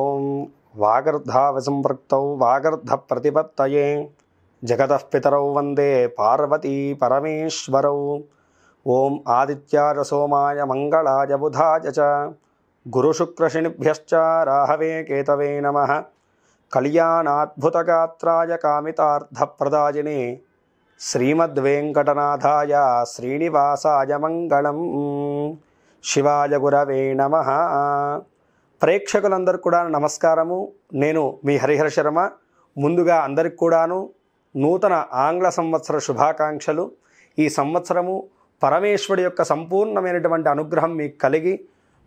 ఓం వాగర్ధావసంపృక్తౌ వాగర్ధ ప్రతిపత్తయే జగతః పితరౌ వందే పార్వతీ పరమేశ్వరౌ ఓం ఆదిత్యాయ సోమాయ మంగళాయ బుధాయ చ గురుశుక్రశనిభ్యశ్చ రాహవే కేతవే నమ కళ్యాణాద్భుతగాత్రాయ కామితార్థప్రదాయిని శ్రీమద్వేంకటనాథాయ శ్రీనివాసాయ మంగళం శివాయ గురవే నమ ప్రేక్షకులందరూ కూడా నమస్కారము నేను మీ హరిహర శర్మ ముందుగా అందరికి కూడాను నూతన ఆంగ్ల సంవత్సర శుభాకాంక్షలు ఈ సంవత్సరము పరమేశ్వరుడి యొక్క సంపూర్ణమైనటువంటి అనుగ్రహం మీకు కలిగి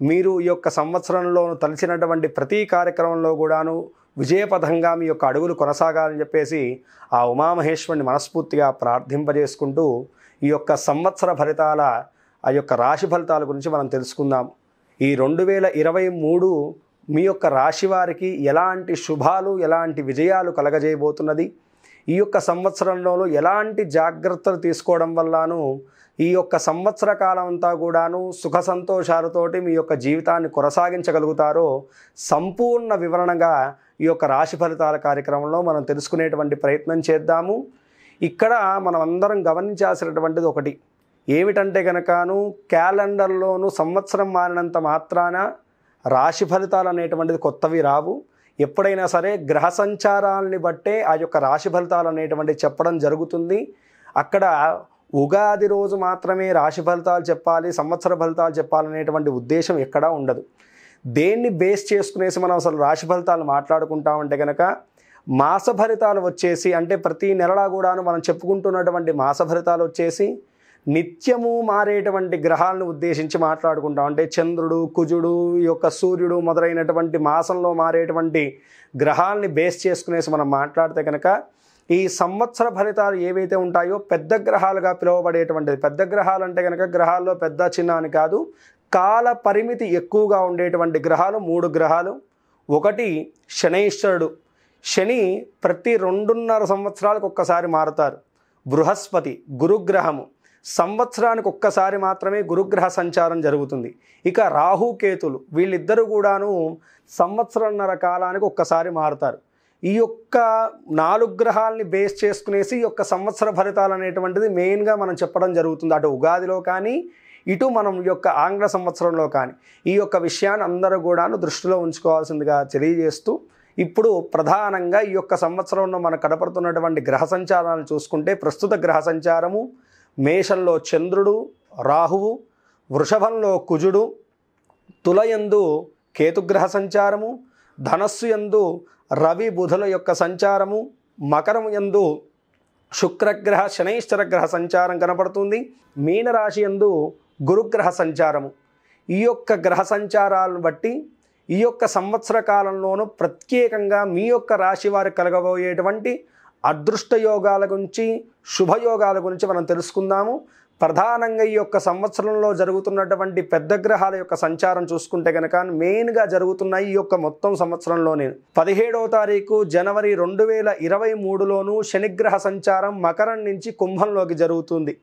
మీరు ఈ యొక్క సంవత్సరంలోను తలిచినటువంటి ప్రతి కార్యక్రమంలో కూడాను విజయపథంగా మీ యొక్క అడుగులు కొనసాగాలని చెప్పేసి ఆ ఉమామహేశ్వరిని మనస్ఫూర్తిగా ప్రార్థింపజేసుకుంటూ ఈ యొక్క సంవత్సర ఫలితాల ఆ యొక్క రాశి ఫలితాల గురించి మనం తెలుసుకుందాం ఈ రెండు వేల ఇరవై మూడు మీ యొక్క రాశి వారికి ఎలాంటి శుభాలు ఎలాంటి విజయాలు కలగజేయబోతున్నది ఈ యొక్క సంవత్సరంలో ఎలాంటి జాగ్రత్తలు తీసుకోవడం వల్లను ఈ యొక్క సంవత్సర కాలం అంతా కూడాను సుఖ సంతోషాలతోటి మీ యొక్క జీవితాన్ని కొనసాగించగలుగుతారో సంపూర్ణ వివరణగా ఈ యొక్క రాశి ఫలితాల కార్యక్రమంలో మనం తెలుసుకునేటువంటి ప్రయత్నం చేద్దాము ఇక్కడ మనం అందరం గమనించాల్సినటువంటిది ఒకటి ఏమిటంటే కనుకను క్యాలెండర్లోనూ సంవత్సరం మారినంత మాత్రాన రాశి ఫలితాలు అనేటువంటిది కొత్తవి రావు ఎప్పుడైనా సరే గ్రహ సంచారాలని బట్టే ఆ యొక్క రాశి ఫలితాలు అనేటువంటివి చెప్పడం జరుగుతుంది అక్కడ ఉగాది రోజు మాత్రమే రాశి ఫలితాలు చెప్పాలి సంవత్సర ఫలితాలు చెప్పాలనేటువంటి ఉద్దేశం ఎక్కడా ఉండదు దేన్ని బేస్ చేసుకునేసి మనం అసలు రాశి ఫలితాలు మాట్లాడుకుంటామంటే కనుక మాస ఫలితాలు వచ్చేసి అంటే ప్రతి నెలలా కూడాను మనం చెప్పుకుంటున్నటువంటి మాస ఫలితాలు వచ్చేసి నిత్యము మారేటువంటి గ్రహాలను ఉద్దేశించి మాట్లాడుకుంటాం అంటే చంద్రుడు కుజుడు ఈ యొక్క సూర్యుడు మొదలైనటువంటి మాసంలో మారేటువంటి గ్రహాలని బేస్ చేసుకునేసి మనం మాట్లాడితే కనుక ఈ సంవత్సర ఫలితాలు ఏవైతే ఉంటాయో పెద్ద గ్రహాలుగా పిలువబడేటువంటిది పెద్ద గ్రహాలు అంటే కనుక గ్రహాల్లో పెద్ద చిన్న అని కాదు కాల పరిమితి ఎక్కువగా ఉండేటువంటి గ్రహాలు మూడు గ్రహాలు ఒకటి శనైశ్వరుడు శని ప్రతి రెండున్నర సంవత్సరాలకు ఒక్కసారి మారుతారు బృహస్పతి గురుగ్రహము సంవత్సరానికి ఒక్కసారి మాత్రమే గురుగ్రహ సంచారం జరుగుతుంది ఇక రాహుకేతులు వీళ్ళిద్దరూ కూడాను సంవత్సరన్నర కాలానికి ఒక్కసారి మారుతారు ఈ యొక్క నాలుగు గ్రహాలని బేస్ చేసుకునేసి ఈ యొక్క సంవత్సర ఫలితాలు అనేటువంటిది మెయిన్గా మనం చెప్పడం జరుగుతుంది అటు ఉగాదిలో కానీ ఇటు మనం యొక్క ఆంగ్ల సంవత్సరంలో కానీ ఈ యొక్క విషయాన్ని అందరూ కూడాను దృష్టిలో ఉంచుకోవాల్సిందిగా తెలియజేస్తూ ఇప్పుడు ప్రధానంగా ఈ యొక్క సంవత్సరంలో మనకు కనపడుతున్నటువంటి గ్రహ సంచారాలను చూసుకుంటే ప్రస్తుత గ్రహ సంచారము మేషంలో చంద్రుడు రాహువు వృషభంలో కుజుడు తులయందు కేతుగ్రహ సంచారము ధనస్సు యందు రవి బుధుల యొక్క సంచారము మకరం యందు శుక్రగ్రహ శనైశ్వర గ్రహ సంచారం కనపడుతుంది మీనరాశి యందు గురుగ్రహ సంచారము ఈ యొక్క గ్రహ సంచారాలను బట్టి ఈ యొక్క సంవత్సర కాలంలోనూ ప్రత్యేకంగా మీ యొక్క రాశి వారికి కలగబోయేటువంటి అదృష్ట యోగాల గురించి శుభయోగాల గురించి మనం తెలుసుకుందాము ప్రధానంగా ఈ యొక్క సంవత్సరంలో జరుగుతున్నటువంటి పెద్ద గ్రహాల యొక్క సంచారం చూసుకుంటే కనుక మెయిన్గా జరుగుతున్నాయి ఈ యొక్క మొత్తం సంవత్సరంలోనే పదిహేడవ తారీఖు జనవరి రెండు వేల ఇరవై మూడులోనూ శనిగ్రహ సంచారం మకరం నుంచి కుంభంలోకి జరుగుతుంది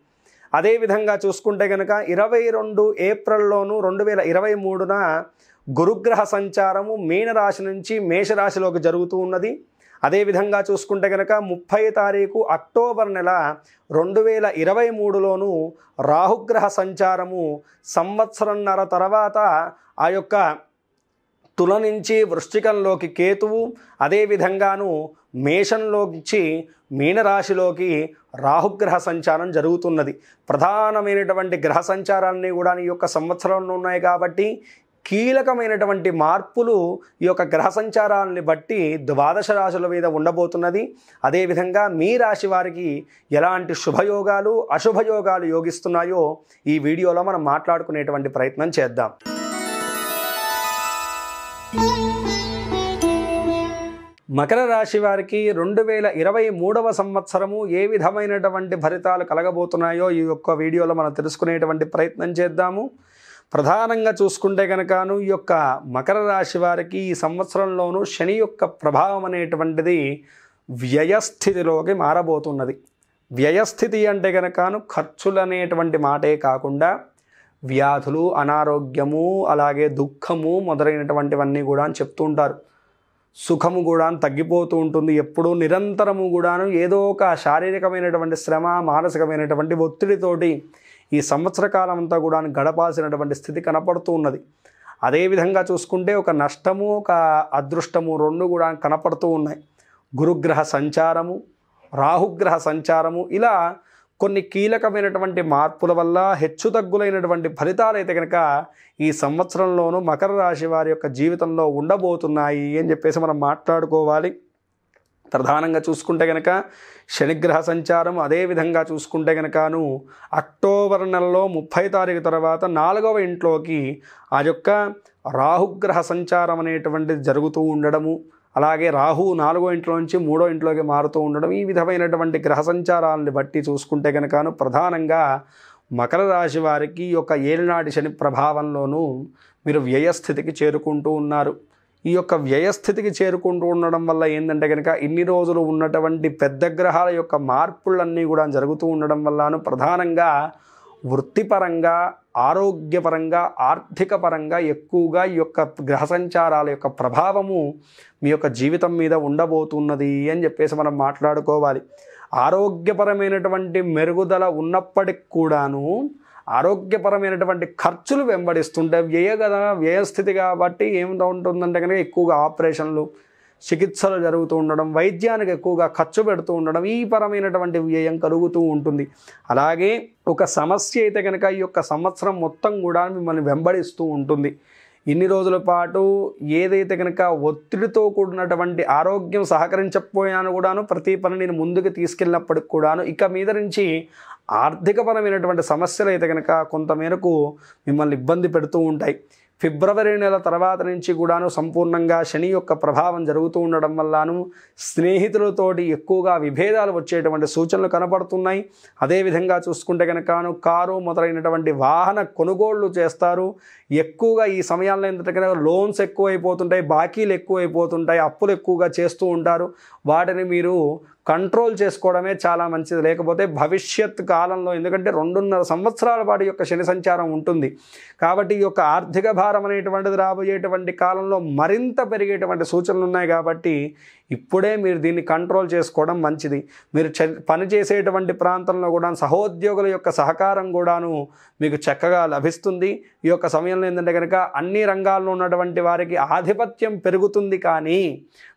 అదేవిధంగా చూసుకుంటే కనుక ఇరవై రెండు ఏప్రిల్లోనూ రెండు వేల ఇరవై మూడున గురుగ్రహ సంచారము మీనరాశి నుంచి మేషరాశిలోకి జరుగుతూ ఉన్నది అదేవిధంగా చూసుకుంటే కనుక ముప్పై తారీఖు అక్టోబర్ నెల రెండు వేల ఇరవై మూడులోను రాహుగ్రహ సంచారము సంవత్సరంన్నర తర్వాత ఆ యొక్క తుల నుంచి వృష్టికంలోకి కేతువు అదేవిధంగాను మేషంలోంచి మీనరాశిలోకి రాహుగ్రహ సంచారం జరుగుతున్నది ప్రధానమైనటువంటి గ్రహ సంచారాన్ని కూడా నీ యొక్క సంవత్సరంలో ఉన్నాయి కాబట్టి కీలకమైనటువంటి మార్పులు ఈ యొక్క గ్రహ సంచారాలని బట్టి ద్వాదశ రాశుల మీద ఉండబోతున్నది అదేవిధంగా మీ రాశి వారికి ఎలాంటి శుభయోగాలు అశుభయోగాలు యోగిస్తున్నాయో ఈ వీడియోలో మనం మాట్లాడుకునేటువంటి ప్రయత్నం చేద్దాం మకర రాశి వారికి రెండు వేల ఇరవై మూడవ సంవత్సరము ఏ విధమైనటువంటి ఫలితాలు కలగబోతున్నాయో ఈ యొక్క వీడియోలో మనం తెలుసుకునేటువంటి ప్రయత్నం చేద్దాము ప్రధానంగా చూసుకుంటే కనుకను ఈ యొక్క మకర రాశి వారికి ఈ సంవత్సరంలోనూ శని యొక్క ప్రభావం అనేటువంటిది వ్యయస్థితిలోకి మారబోతున్నది వ్యయస్థితి అంటే కనుకను ఖర్చులు అనేటువంటి మాటే కాకుండా వ్యాధులు అనారోగ్యము అలాగే దుఃఖము మొదలైనటువంటివన్నీ కూడా అని చెప్తుంటారు సుఖము కూడా తగ్గిపోతూ ఉంటుంది ఎప్పుడూ నిరంతరము కూడాను ఏదో ఒక శారీరకమైనటువంటి శ్రమ మానసికమైనటువంటి ఒత్తిడితోటి ఈ సంవత్సర కాలం అంతా కూడా గడపాల్సినటువంటి స్థితి కనపడుతూ ఉన్నది అదేవిధంగా చూసుకుంటే ఒక నష్టము ఒక అదృష్టము రెండు కూడా కనపడుతూ ఉన్నాయి గురుగ్రహ సంచారము రాహుగ్రహ సంచారము ఇలా కొన్ని కీలకమైనటువంటి మార్పుల వల్ల హెచ్చుతగ్గులైనటువంటి ఫలితాలు అయితే కనుక ఈ సంవత్సరంలోనూ మకర రాశి వారి యొక్క జీవితంలో ఉండబోతున్నాయి అని చెప్పేసి మనం మాట్లాడుకోవాలి ప్రధానంగా చూసుకుంటే గనక శనిగ్రహ సంచారం అదేవిధంగా చూసుకుంటే గనకను అక్టోబర్ నెలలో ముప్పై తారీఖు తర్వాత నాలుగవ ఇంట్లోకి ఆ యొక్క రాహుగ్రహ సంచారం అనేటువంటిది జరుగుతూ ఉండడము అలాగే రాహు నాలుగో ఇంట్లో నుంచి మూడో ఇంట్లోకి మారుతూ ఉండడం ఈ విధమైనటువంటి గ్రహ సంచారాలను బట్టి చూసుకుంటే గనకను ప్రధానంగా మకర రాశి వారికి ఒక ఏలినాటి శని ప్రభావంలోనూ మీరు వ్యయస్థితికి చేరుకుంటూ ఉన్నారు ఈ యొక్క వ్యయస్థితికి చేరుకుంటూ ఉండడం వల్ల ఏంటంటే కనుక ఇన్ని రోజులు ఉన్నటువంటి పెద్ద గ్రహాల యొక్క మార్పులన్నీ కూడా జరుగుతూ ఉండడం వల్లను ప్రధానంగా వృత్తిపరంగా ఆరోగ్యపరంగా ఆర్థిక పరంగా ఎక్కువగా ఈ యొక్క గ్రహ సంచారాల యొక్క ప్రభావము మీ యొక్క జీవితం మీద ఉండబోతున్నది అని చెప్పేసి మనం మాట్లాడుకోవాలి ఆరోగ్యపరమైనటువంటి మెరుగుదల ఉన్నప్పటికి కూడాను ఆరోగ్యపరమైనటువంటి ఖర్చులు వెంబడిస్తుంటే వ్యయ కదా వ్యయస్థితి కాబట్టి ఏమిటో ఉంటుందంటే కనుక ఎక్కువగా ఆపరేషన్లు చికిత్సలు జరుగుతూ ఉండడం వైద్యానికి ఎక్కువగా ఖర్చు పెడుతూ ఉండడం ఈ పరమైనటువంటి వ్యయం కలుగుతూ ఉంటుంది అలాగే ఒక సమస్య అయితే కనుక ఈ యొక్క సంవత్సరం మొత్తం కూడా మిమ్మల్ని వెంబడిస్తూ ఉంటుంది ఇన్ని రోజుల పాటు ఏదైతే కనుక ఒత్తిడితో కూడినటువంటి ఆరోగ్యం సహకరించకపోయాను కూడాను ప్రతి పని నేను ముందుకు తీసుకెళ్ళినప్పటికి కూడాను ఇక మీద నుంచి ఆర్థికపరమైనటువంటి సమస్యలు అయితే కనుక కొంతమేరకు మిమ్మల్ని ఇబ్బంది పెడుతూ ఉంటాయి ఫిబ్రవరి నెల తర్వాత నుంచి కూడాను సంపూర్ణంగా శని యొక్క ప్రభావం జరుగుతూ ఉండడం వల్లను స్నేహితులతోటి ఎక్కువగా విభేదాలు వచ్చేటువంటి సూచనలు కనపడుతున్నాయి అదేవిధంగా చూసుకుంటే కనుకను కారు మొదలైనటువంటి వాహన కొనుగోళ్లు చేస్తారు ఎక్కువగా ఈ సమయాల్లో ఏంటంటే లోన్స్ ఎక్కువైపోతుంటాయి బాకీలు ఎక్కువైపోతుంటాయి అప్పులు ఎక్కువగా చేస్తూ ఉంటారు వాటిని మీరు కంట్రోల్ చేసుకోవడమే చాలా మంచిది లేకపోతే భవిష్యత్ కాలంలో ఎందుకంటే రెండున్నర సంవత్సరాల పాటు యొక్క శని సంచారం ఉంటుంది కాబట్టి ఈ యొక్క ఆర్థిక భారం అనేటువంటిది రాబోయేటువంటి కాలంలో మరింత పెరిగేటువంటి సూచనలు ఉన్నాయి కాబట్టి ఇప్పుడే మీరు దీన్ని కంట్రోల్ చేసుకోవడం మంచిది మీరు చ పనిచేసేటువంటి ప్రాంతంలో కూడా సహోద్యోగుల యొక్క సహకారం కూడాను మీకు చక్కగా లభిస్తుంది ఈ యొక్క సమయంలో ఏంటంటే కనుక అన్ని రంగాల్లో ఉన్నటువంటి వారికి ఆధిపత్యం పెరుగుతుంది కానీ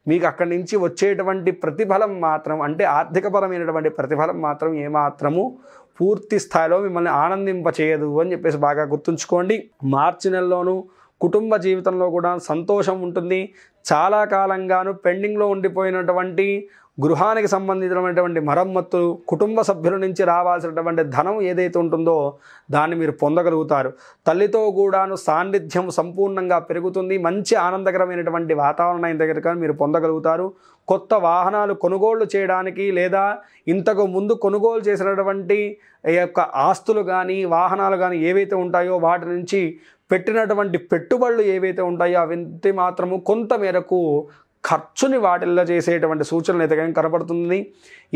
మీకు అక్కడి నుంచి వచ్చేటువంటి ప్రతిఫలం మాత్రం అంటే ఆర్థికపరమైనటువంటి ప్రతిఫలం మాత్రం ఏమాత్రము పూర్తి స్థాయిలో మిమ్మల్ని ఆనందింపచేయదు అని చెప్పేసి బాగా గుర్తుంచుకోండి మార్చి నెలలోనూ కుటుంబ జీవితంలో కూడా సంతోషం ఉంటుంది చాలా కాలంగాను పెండింగ్లో ఉండిపోయినటువంటి గృహానికి సంబంధించినటువంటి మరమ్మత్తులు కుటుంబ సభ్యుల నుంచి రావాల్సినటువంటి ధనం ఏదైతే ఉంటుందో దాన్ని మీరు పొందగలుగుతారు తల్లితో కూడాను సాన్నిధ్యం సంపూర్ణంగా పెరుగుతుంది మంచి ఆనందకరమైనటువంటి వాతావరణం దగ్గర మీరు పొందగలుగుతారు కొత్త వాహనాలు కొనుగోళ్లు చేయడానికి లేదా ఇంతకు ముందు కొనుగోలు చేసినటువంటి యొక్క ఆస్తులు కానీ వాహనాలు కానీ ఏవైతే ఉంటాయో వాటి నుంచి పెట్టినటువంటి పెట్టుబడులు ఏవైతే ఉంటాయో అవంతి మాత్రము కొంత మేరకు ఖర్చుని వాటిల్లో చేసేటువంటి సూచనలు అయితే కనుక కనబడుతుంది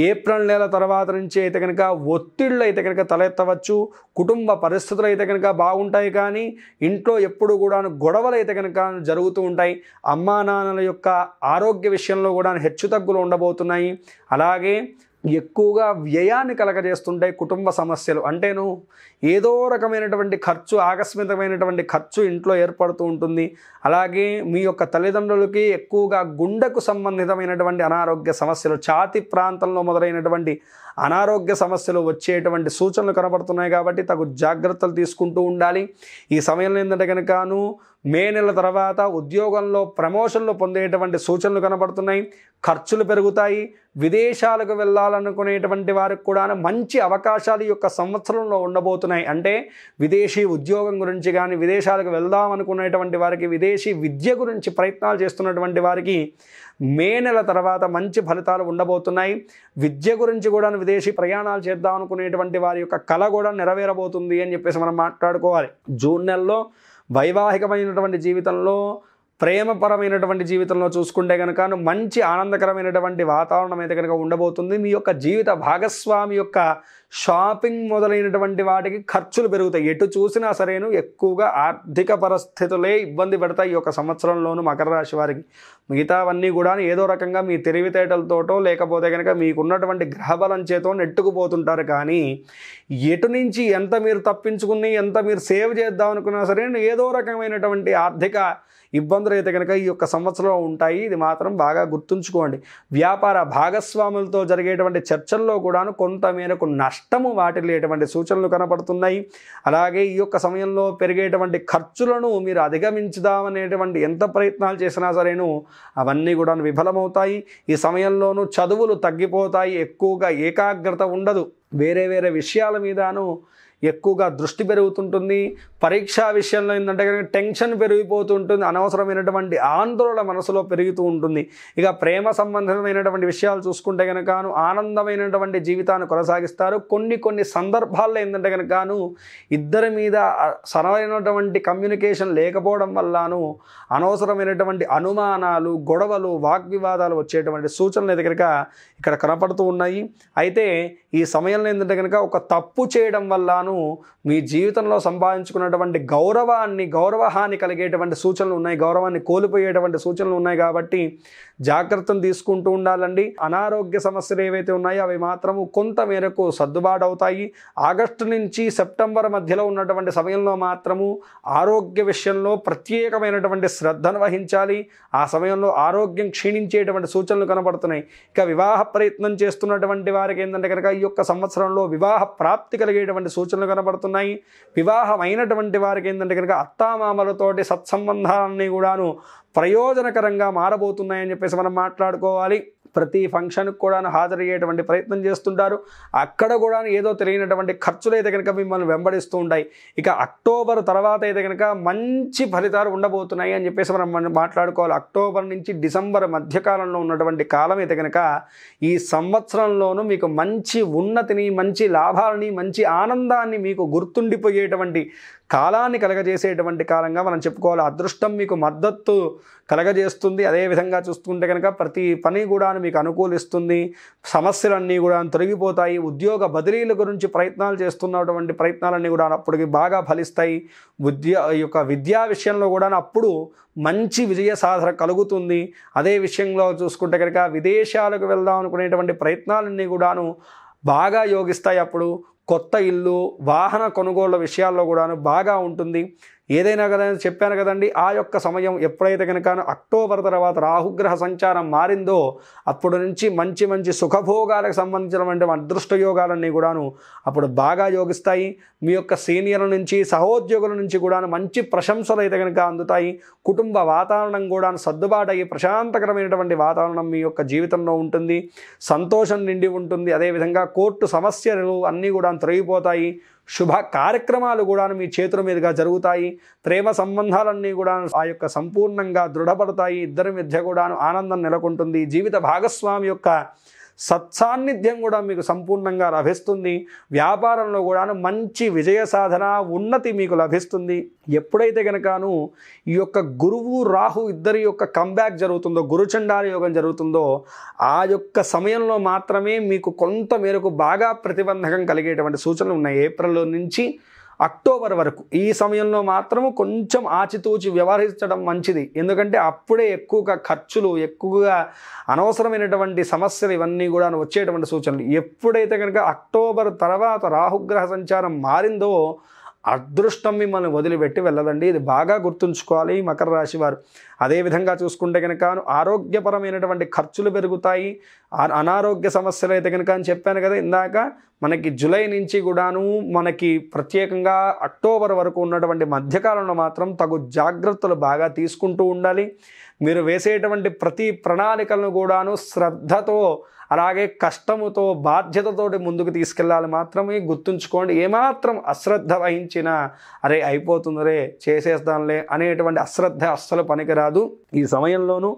ఏప్రిల్ నెల తర్వాత నుంచి అయితే కనుక ఒత్తిళ్ళు అయితే కనుక తలెత్తవచ్చు కుటుంబ పరిస్థితులు అయితే కనుక బాగుంటాయి కానీ ఇంట్లో ఎప్పుడు కూడా గొడవలు అయితే కనుక జరుగుతూ ఉంటాయి అమ్మా నాన్నల యొక్క ఆరోగ్య విషయంలో కూడా హెచ్చుతగ్గులు ఉండబోతున్నాయి అలాగే ఎక్కువగా వ్యయాన్ని కలగజేస్తుంటాయి కుటుంబ సమస్యలు అంటేను ఏదో రకమైనటువంటి ఖర్చు ఆకస్మికమైనటువంటి ఖర్చు ఇంట్లో ఏర్పడుతూ ఉంటుంది అలాగే మీ యొక్క తల్లిదండ్రులకి ఎక్కువగా గుండెకు సంబంధితమైనటువంటి అనారోగ్య సమస్యలు ఛాతి ప్రాంతంలో మొదలైనటువంటి అనారోగ్య సమస్యలు వచ్చేటువంటి సూచనలు కనబడుతున్నాయి కాబట్టి తగు జాగ్రత్తలు తీసుకుంటూ ఉండాలి ఈ సమయంలో ఏంటంటే కనుకను మే నెల తర్వాత ఉద్యోగంలో ప్రమోషన్లు పొందేటువంటి సూచనలు కనబడుతున్నాయి ఖర్చులు పెరుగుతాయి విదేశాలకు వెళ్ళాలనుకునేటువంటి వారికి కూడా మంచి అవకాశాలు యొక్క సంవత్సరంలో ఉండబోతున్నాయి అంటే విదేశీ ఉద్యోగం గురించి కానీ విదేశాలకు వెళ్దాం అనుకునేటువంటి వారికి విదేశీ విద్య గురించి ప్రయత్నాలు చేస్తున్నటువంటి వారికి మే నెల తర్వాత మంచి ఫలితాలు ఉండబోతున్నాయి విద్య గురించి కూడా విదేశీ ప్రయాణాలు చేద్దాం అనుకునేటువంటి వారి యొక్క కళ కూడా నెరవేరబోతుంది అని చెప్పేసి మనం మాట్లాడుకోవాలి జూన్ నెలలో వైవాహికమైనటువంటి జీవితంలో ప్రేమపరమైనటువంటి జీవితంలో చూసుకుంటే కనుక మంచి ఆనందకరమైనటువంటి వాతావరణం అయితే కనుక ఉండబోతుంది మీ యొక్క జీవిత భాగస్వామి యొక్క షాపింగ్ మొదలైనటువంటి వాటికి ఖర్చులు పెరుగుతాయి ఎటు చూసినా సరేను ఎక్కువగా ఆర్థిక పరిస్థితులే ఇబ్బంది పెడతాయి ఈ యొక్క సంవత్సరంలోనూ మకర రాశి వారికి మిగతావన్నీ కూడా ఏదో రకంగా మీ తెలివితేటలతోటో లేకపోతే కనుక మీకున్నటువంటి గ్రహబలం చేతో నెట్టుకుపోతుంటారు కానీ ఎటు నుంచి ఎంత మీరు తప్పించుకుని ఎంత మీరు సేవ్ చేద్దాం అనుకున్నా సరే ఏదో రకమైనటువంటి ఆర్థిక ఇబ్బందులు అయితే కనుక ఈ యొక్క సంవత్సరంలో ఉంటాయి ఇది మాత్రం బాగా గుర్తుంచుకోండి వ్యాపార భాగస్వాములతో జరిగేటువంటి చర్చల్లో కూడాను కొంత మేరకు నష్టం నష్టము వాటిల్లేటువంటి సూచనలు కనపడుతున్నాయి అలాగే ఈ యొక్క సమయంలో పెరిగేటువంటి ఖర్చులను మీరు అధిగమించుదామనేటువంటి ఎంత ప్రయత్నాలు చేసినా సరేను అవన్నీ కూడా విఫలమవుతాయి ఈ సమయంలోనూ చదువులు తగ్గిపోతాయి ఎక్కువగా ఏకాగ్రత ఉండదు వేరే వేరే విషయాల మీదను ఎక్కువగా దృష్టి పెరుగుతుంటుంది పరీక్షా విషయంలో ఏంటంటే కనుక టెన్షన్ పెరిగిపోతుంటుంది అనవసరమైనటువంటి ఆందోళన మనసులో పెరుగుతూ ఉంటుంది ఇక ప్రేమ సంబంధమైనటువంటి విషయాలు చూసుకుంటే కనుకను ఆనందమైనటువంటి జీవితాన్ని కొనసాగిస్తారు కొన్ని కొన్ని సందర్భాల్లో ఏంటంటే కనుకను ఇద్దరి మీద సరైనటువంటి కమ్యూనికేషన్ లేకపోవడం వల్లను అనవసరమైనటువంటి అనుమానాలు గొడవలు వాగ్వివాదాలు వచ్చేటువంటి సూచనలు అయితే కనుక ఇక్కడ కనపడుతూ ఉన్నాయి అయితే ఈ సమయంలో ఏంటంటే కనుక ఒక తప్పు చేయడం వల్లను గాను మీ జీవితంలో సంపాదించుకున్నటువంటి గౌరవాన్ని గౌరవహాని కలిగేటువంటి సూచనలు ఉన్నాయి గౌరవాన్ని కోల్పోయేటువంటి సూచనలు ఉన్నాయి కాబట్టి జాగ్రత్తలు తీసుకుంటూ ఉండాలండి అనారోగ్య సమస్యలు ఏవైతే ఉన్నాయో అవి మాత్రము కొంత మేరకు సర్దుబాటు అవుతాయి ఆగస్టు నుంచి సెప్టెంబర్ మధ్యలో ఉన్నటువంటి సమయంలో మాత్రము ఆరోగ్య విషయంలో ప్రత్యేకమైనటువంటి శ్రద్ధను వహించాలి ఆ సమయంలో ఆరోగ్యం క్షీణించేటువంటి సూచనలు కనబడుతున్నాయి ఇక వివాహ ప్రయత్నం చేస్తున్నటువంటి వారికి ఏంటంటే కనుక ఈ యొక్క సంవత్సరంలో వివాహ ప్రాప్తి కలిగేటువంటి సూచనలు సూచనలు కనబడుతున్నాయి వివాహమైనటువంటి వారికి ఏంటంటే కనుక అత్తామామలతోటి సత్సంబంధాలన్నీ కూడాను ప్రయోజనకరంగా మారబోతున్నాయని చెప్పేసి మనం మాట్లాడుకోవాలి ప్రతి ఫంక్షన్కి కూడా హాజరయ్యేటువంటి ప్రయత్నం చేస్తుంటారు అక్కడ కూడా ఏదో తెలియనటువంటి ఖర్చులు అయితే కనుక మిమ్మల్ని వెంబడిస్తూ ఉంటాయి ఇక అక్టోబర్ తర్వాత అయితే కనుక మంచి ఫలితాలు ఉండబోతున్నాయి అని చెప్పేసి మనం మాట్లాడుకోవాలి అక్టోబర్ నుంచి డిసెంబర్ మధ్యకాలంలో ఉన్నటువంటి కాలం అయితే కనుక ఈ సంవత్సరంలోనూ మీకు మంచి ఉన్నతిని మంచి లాభాలని మంచి ఆనందాన్ని మీకు గుర్తుండిపోయేటువంటి కాలాన్ని కలగజేసేటువంటి కాలంగా మనం చెప్పుకోవాలి అదృష్టం మీకు మద్దతు కలగజేస్తుంది అదేవిధంగా చూస్తుంటే కనుక ప్రతి పని కూడా మీకు అనుకూలిస్తుంది సమస్యలన్నీ కూడా తొలగిపోతాయి ఉద్యోగ బదిలీల గురించి ప్రయత్నాలు చేస్తున్నటువంటి ప్రయత్నాలన్నీ కూడా అప్పటికి బాగా ఫలిస్తాయి విద్య యొక్క విద్యా విషయంలో కూడా అప్పుడు మంచి విజయ సాధన కలుగుతుంది అదే విషయంలో చూసుకుంటే కనుక విదేశాలకు వెళ్దాం అనుకునేటువంటి ప్రయత్నాలన్నీ కూడాను బాగా యోగిస్తాయి అప్పుడు కొత్త ఇల్లు వాహన కొనుగోళ్ల విషయాల్లో కూడాను బాగా ఉంటుంది ఏదైనా కదా చెప్పాను కదండి ఆ యొక్క సమయం ఎప్పుడైతే కనుక అక్టోబర్ తర్వాత రాహుగ్రహ సంచారం మారిందో అప్పుడు నుంచి మంచి మంచి సుఖభోగాలకు సంబంధించినటువంటి అదృష్ట యోగాలన్నీ కూడాను అప్పుడు బాగా యోగిస్తాయి మీ యొక్క సీనియర్ల నుంచి సహోద్యోగుల నుంచి కూడా మంచి ప్రశంసలు అయితే కనుక అందుతాయి కుటుంబ వాతావరణం కూడా సర్దుబాటు అయ్యి ప్రశాంతకరమైనటువంటి వాతావరణం మీ యొక్క జీవితంలో ఉంటుంది సంతోషం నిండి ఉంటుంది అదేవిధంగా కోర్టు సమస్యలు అన్నీ కూడా తొలగిపోతాయి శుభ కార్యక్రమాలు కూడా మీ చేతుల మీదుగా జరుగుతాయి ప్రేమ సంబంధాలన్నీ కూడా ఆ యొక్క సంపూర్ణంగా దృఢపడతాయి ఇద్దరి మధ్య కూడాను ఆనందం నెలకొంటుంది జీవిత భాగస్వామి యొక్క సత్సాన్నిధ్యం కూడా మీకు సంపూర్ణంగా లభిస్తుంది వ్యాపారంలో కూడాను మంచి విజయ సాధన ఉన్నతి మీకు లభిస్తుంది ఎప్పుడైతే కనుకను ఈ యొక్క గురువు రాహు ఇద్దరి యొక్క కంబ్యాక్ జరుగుతుందో గురుచండాల యోగం జరుగుతుందో ఆ యొక్క సమయంలో మాత్రమే మీకు కొంత మేరకు బాగా ప్రతిబంధకం కలిగేటువంటి సూచనలు ఉన్నాయి ఏప్రిల్ నుంచి అక్టోబర్ వరకు ఈ సమయంలో మాత్రము కొంచెం ఆచితూచి వ్యవహరించడం మంచిది ఎందుకంటే అప్పుడే ఎక్కువగా ఖర్చులు ఎక్కువగా అనవసరమైనటువంటి సమస్యలు ఇవన్నీ కూడా వచ్చేటువంటి సూచనలు ఎప్పుడైతే కనుక అక్టోబర్ తర్వాత రాహుగ్రహ సంచారం మారిందో అదృష్టం మిమ్మల్ని వదిలిపెట్టి వెళ్ళదండి ఇది బాగా గుర్తుంచుకోవాలి మకర రాశి వారు అదేవిధంగా చూసుకుంటే కనుక ఆరోగ్యపరమైనటువంటి ఖర్చులు పెరుగుతాయి అనారోగ్య సమస్యలు అయితే కనుక అని చెప్పాను కదా ఇందాక మనకి జూలై నుంచి కూడాను మనకి ప్రత్యేకంగా అక్టోబర్ వరకు ఉన్నటువంటి మధ్యకాలంలో మాత్రం తగు జాగ్రత్తలు బాగా తీసుకుంటూ ఉండాలి మీరు వేసేటువంటి ప్రతి ప్రణాళికలను కూడాను శ్రద్ధతో అలాగే కష్టముతో బాధ్యతతోటి ముందుకు తీసుకెళ్ళాలి మాత్రమే గుర్తుంచుకోండి ఏమాత్రం అశ్రద్ధ వహించినా అరే రే చేసేస్తానులే అనేటువంటి అశ్రద్ధ అస్సలు పనికిరాదు ఈ సమయంలోనూ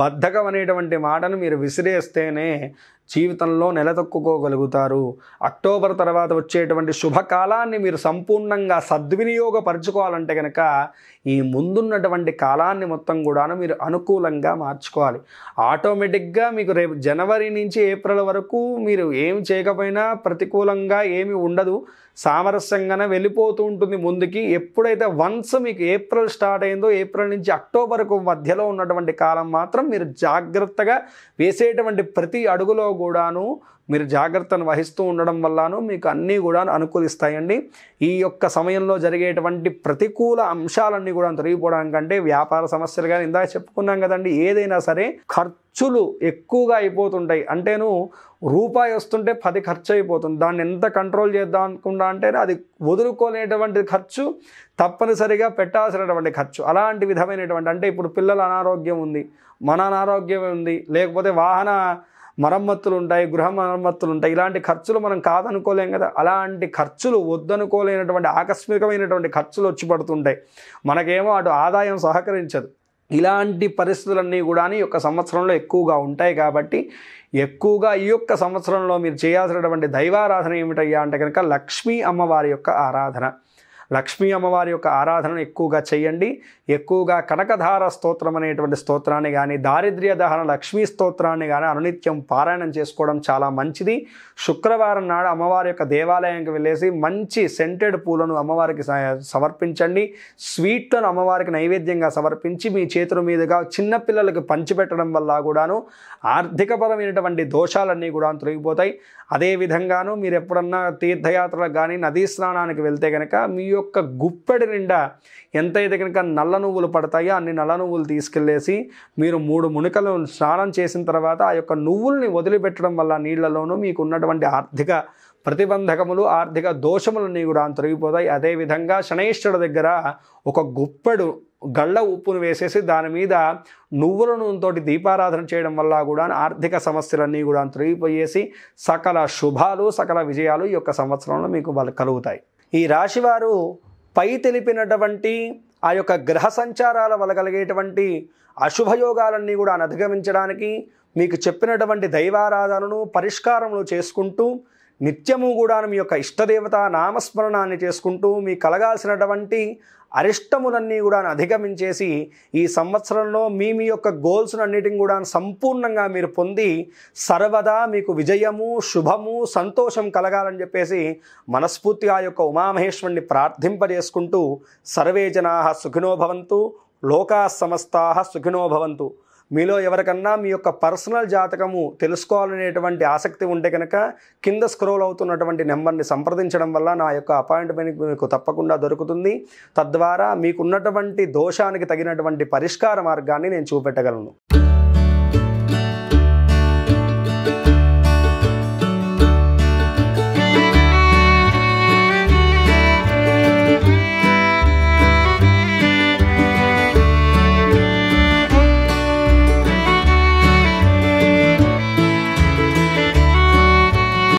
బద్ధకం అనేటువంటి మాటను మీరు విసిరేస్తేనే జీవితంలో నిలదొక్కుకోగలుగుతారు అక్టోబర్ తర్వాత వచ్చేటువంటి శుభకాలాన్ని మీరు సంపూర్ణంగా సద్వినియోగపరచుకోవాలంటే కనుక ఈ ముందున్నటువంటి కాలాన్ని మొత్తం కూడాను మీరు అనుకూలంగా మార్చుకోవాలి ఆటోమేటిక్గా మీకు రేపు జనవరి నుంచి ఏప్రిల్ వరకు మీరు ఏమి చేయకపోయినా ప్రతికూలంగా ఏమి ఉండదు సామరస్యంగానే వెళ్ళిపోతూ ఉంటుంది ముందుకి ఎప్పుడైతే వన్స్ మీకు ఏప్రిల్ స్టార్ట్ అయిందో ఏప్రిల్ నుంచి అక్టోబర్కు మధ్యలో ఉన్నటువంటి కాలం మాత్రం మీరు జాగ్రత్తగా వేసేటువంటి ప్రతి అడుగులో కూడాను మీరు జాగ్రత్తను వహిస్తూ ఉండడం వల్లను మీకు అన్నీ కూడా అనుకూలిస్తాయండి ఈ యొక్క సమయంలో జరిగేటువంటి ప్రతికూల అంశాలన్నీ కూడా కంటే వ్యాపార సమస్యలు కానీ ఇందాక చెప్పుకున్నాం కదండి ఏదైనా సరే ఖర్చులు ఎక్కువగా అయిపోతుంటాయి అంటేను రూపాయి వస్తుంటే పది ఖర్చు అయిపోతుంది దాన్ని ఎంత కంట్రోల్ చేద్దాం అనుకున్నా అంటే అది వదులుకోలేటువంటి ఖర్చు తప్పనిసరిగా పెట్టాల్సినటువంటి ఖర్చు అలాంటి విధమైనటువంటి అంటే ఇప్పుడు పిల్లల అనారోగ్యం ఉంది మన అనారోగ్యం ఉంది లేకపోతే వాహన మరమ్మతులు ఉంటాయి గృహ మరమ్మతులు ఉంటాయి ఇలాంటి ఖర్చులు మనం కాదనుకోలేం కదా అలాంటి ఖర్చులు వద్దనుకోలేనటువంటి ఆకస్మికమైనటువంటి ఖర్చులు వచ్చి పడుతుంటాయి మనకేమో అటు ఆదాయం సహకరించదు ఇలాంటి పరిస్థితులన్నీ కూడా ఈ యొక్క సంవత్సరంలో ఎక్కువగా ఉంటాయి కాబట్టి ఎక్కువగా ఈ యొక్క సంవత్సరంలో మీరు చేయాల్సినటువంటి దైవారాధన ఏమిటయ్యా అంటే కనుక లక్ష్మీ అమ్మవారి యొక్క ఆరాధన లక్ష్మీ అమ్మవారి యొక్క ఆరాధనను ఎక్కువగా చేయండి ఎక్కువగా కనకధార స్తోత్రం అనేటువంటి స్తోత్రాన్ని కానీ దారిద్ర్య దహన లక్ష్మీ స్తోత్రాన్ని కానీ అనునిత్యం పారాయణం చేసుకోవడం చాలా మంచిది శుక్రవారం నాడు అమ్మవారి యొక్క దేవాలయానికి వెళ్ళేసి మంచి సెంటెడ్ పూలను అమ్మవారికి సమర్పించండి స్వీట్లను అమ్మవారికి నైవేద్యంగా సమర్పించి మీ చేతుల మీదుగా చిన్నపిల్లలకు పంచిపెట్టడం వల్ల కూడాను ఆర్థికపరమైనటువంటి దోషాలన్నీ కూడా తొలగిపోతాయి అదేవిధంగాను మీరు ఎప్పుడన్నా తీర్థయాత్రలకు కానీ నదీ స్నానానికి వెళ్తే కనుక మీ యొక్క యొక్క గుప్పెడి నిండా ఎంత అయితే కనుక నల్ల నువ్వులు పడతాయో అన్ని నల్ల నువ్వులు తీసుకెళ్ళేసి మీరు మూడు మునికలు స్నానం చేసిన తర్వాత ఆ యొక్క నువ్వుల్ని వదిలిపెట్టడం వల్ల నీళ్లలోనూ మీకు ఉన్నటువంటి ఆర్థిక ప్రతిబంధకములు ఆర్థిక దోషములన్నీ కూడా తొలగిపోతాయి అదేవిధంగా శనైశ్వరుడు దగ్గర ఒక గుప్పెడు గళ్ళ ఉప్పును వేసేసి దాని మీద నువ్వుల నూనెతోటి దీపారాధన చేయడం వల్ల కూడా ఆర్థిక సమస్యలన్నీ కూడా తొలగిపోయేసి సకల శుభాలు సకల విజయాలు ఈ యొక్క సంవత్సరంలో మీకు కలుగుతాయి ఈ రాశివారు పై తెలిపినటువంటి ఆ యొక్క గ్రహ సంచారాల వల్ల కలిగేటువంటి అశుభయోగాలన్నీ కూడా అధిగమించడానికి మీకు చెప్పినటువంటి దైవారాధనను పరిష్కారములు చేసుకుంటూ నిత్యము కూడా మీ యొక్క ఇష్టదేవత నామస్మరణాన్ని చేసుకుంటూ మీకు కలగాల్సినటువంటి అరిష్టములన్నీ కూడా అధిగమించేసి ఈ సంవత్సరంలో మీ మీ యొక్క గోల్స్ను అన్నిటిని కూడా సంపూర్ణంగా మీరు పొంది సర్వదా మీకు విజయము శుభము సంతోషం కలగాలని చెప్పేసి మనస్ఫూర్తిగా యొక్క ఉమామహేశ్వరుని ప్రార్థింపజేసుకుంటూ సర్వే జనా సుఖినో భవంతు లోకా సమస్తా సుఖినో భవంతు మీలో ఎవరికన్నా మీ యొక్క పర్సనల్ జాతకము తెలుసుకోవాలనేటువంటి ఆసక్తి ఉంటే కనుక కింద స్క్రోల్ అవుతున్నటువంటి నెంబర్ని సంప్రదించడం వల్ల నా యొక్క అపాయింట్మెంట్ మీకు తప్పకుండా దొరుకుతుంది తద్వారా మీకున్నటువంటి దోషానికి తగినటువంటి పరిష్కార మార్గాన్ని నేను చూపెట్టగలను